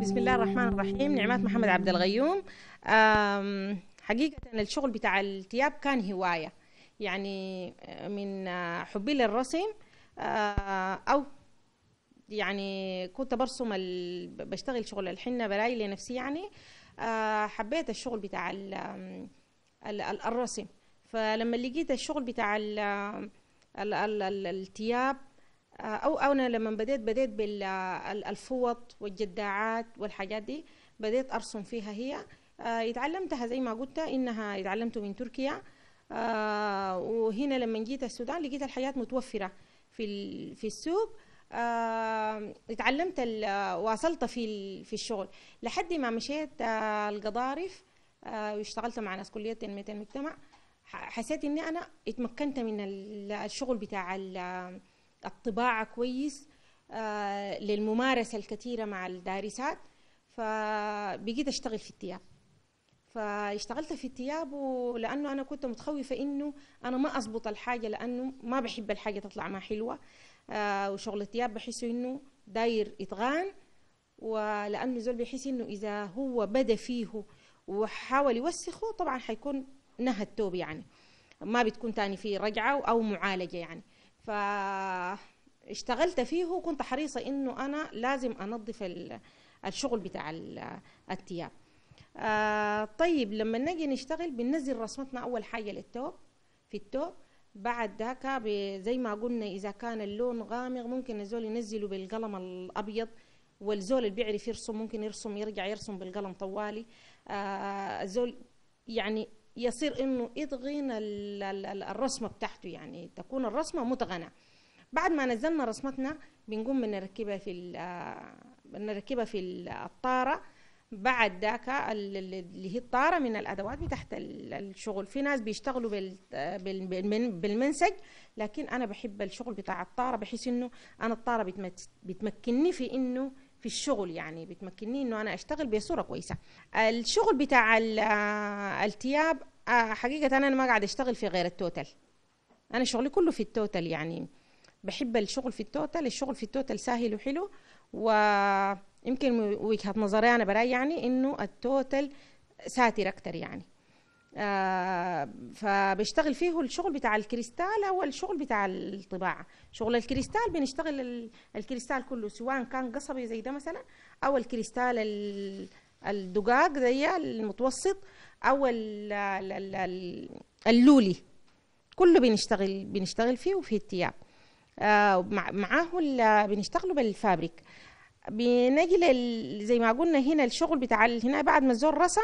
بسم الله الرحمن الرحيم نعمات محمد عبد الغيوم حقيقة الشغل بتاع التياب كان هواية يعني آه، من آه، حبي للرسم آه، أو يعني كنت برسم ال... بشتغل شغل الحنة براي لنفسي يعني حبيت الشغل بتاع ال... ال... الرسم فلما لقيت الشغل بتاع ال... ال... ال... التياب آه، او انا لما بديت بديت بالفوط آه، والجداعات والحاجات دي بديت ارسم فيها هي آه، اتعلمتها زي ما قلت انها اتعلمته من تركيا وهنا لما جيت السودان لقيت الحاجات متوفره في في السوق اتعلمت واصلت في في الشغل لحد ما مشيت القضارف واشتغلت مع ناس كليه تنميه المجتمع حسيت اني انا اتمكنت من الشغل بتاع الطباعة كويس آه، للممارسة الكثيرة مع الدارسات فبقيت أشتغل في التياب فاشتغلت في التياب ولأنه أنا كنت متخوفة إنه أنا ما أضبط الحاجة لأنه ما بحب الحاجة تطلع ما حلوة آه، وشغل التياب بحسه إنه داير يتغان ولأنه زول بيحس إنه إذا هو بدا فيه وحاول يوسخه طبعا حيكون نهى التوب يعني ما بتكون تاني في رجعة أو معالجة يعني فاشتغلت فيه وكنت حريصة إنه أنا لازم أنظف الشغل بتاع الثياب آه طيب لما نجي نشتغل بننزل رسمتنا أول حاجة للتوب في التوب بعد ذاك زي ما قلنا إذا كان اللون غامق ممكن الزول ينزله بالقلم الأبيض والزول اللي بيعرف يرسم ممكن يرسم يرجع يرسم بالقلم طوالي آه الزول يعني يصير انه اتغن الرسمه بتاعته يعني تكون الرسمه متغنه بعد ما نزلنا رسمتنا بنقوم بنركبها في بنركبها آه، في الطاره بعد ذاك اللي هي الطاره من الادوات بتاعت الشغل في ناس بيشتغلوا بالمنسج لكن انا بحب الشغل بتاع الطاره بحيث انه انا الطاره بتمكنني في انه في الشغل يعني بتمكنني انه انا اشتغل بصوره كويسه الشغل بتاع آه، التياب آه، حقيقه انا ما قاعد اشتغل في غير التوتال انا شغلي كله في التوتال يعني بحب الشغل في التوتال الشغل في التوتال سهل وحلو ويمكن وجهه نظري انا براي يعني انه التوتال ساتر اكتر يعني آه فبيشتغل فيه الشغل بتاع الكريستال هو الشغل بتاع الطباعة شغل الكريستال بنشتغل الكريستال كله سواء كان قصبي زي ده مثلا أو الكريستال الدقاق زي المتوسط أو اللولي كله بنشتغل بنشتغل فيه وفي التياب آه معاه بنشتغله بالفابريك بنجي لل... زي ما قلنا هنا الشغل بتاع هنا بعد ما الزول رسم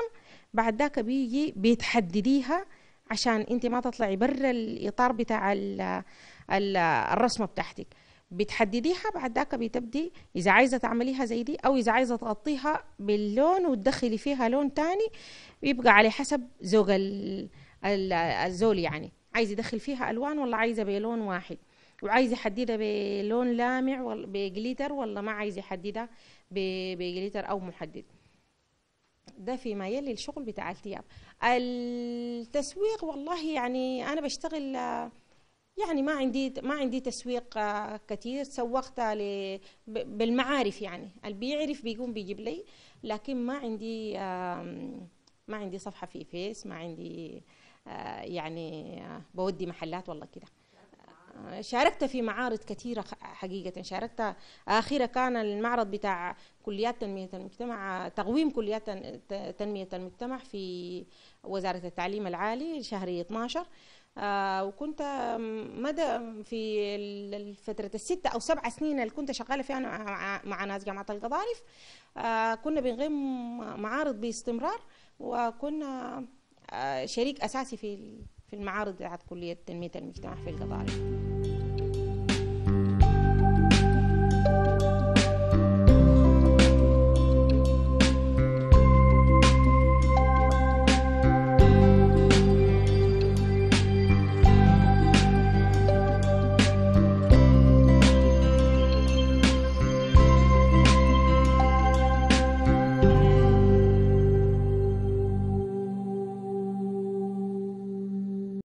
بعد ذاك بيجي بيتحدديها عشان انت ما تطلعي برا الاطار بتاع ال... ال... الرسمه بتاعتك بتحدديها بعد ذاك بتبدي اذا عايزه تعمليها زي دي او اذا عايزه تغطيها باللون وتدخلي فيها لون تاني بيبقى على حسب ذوق الزول يعني عايز يدخل فيها الوان ولا عايزه بلون واحد وعايزه احددها بلون لامع بجليتر ولا ما عايزه احددها بجليتر او محدد ده فيما يلي الشغل بتاع الثياب التسويق والله يعني انا بشتغل يعني ما عندي ما عندي تسويق آه، كثير سوقت بالمعارف يعني اللي بيعرف بيقوم بيجيب لي لكن ما عندي ما عندي صفحه في فيس ما عندي آه، يعني آه، بودي محلات والله كده شاركت في معارض كثيرة حقيقة شاركت آخرة كان المعرض بتاع كليات تنمية المجتمع تقويم كليات تنمية المجتمع في وزارة التعليم العالي شهر 12 آه، وكنت مدى في فترة الستة أو سبع سنين اللي كنت شغالة فيها مع ناس جامعة القضارف آه، كنا بنقيم معارض باستمرار وكنا آه، شريك أساسي في في المعارض بتاعت كلية تنمية المجتمع في القطاري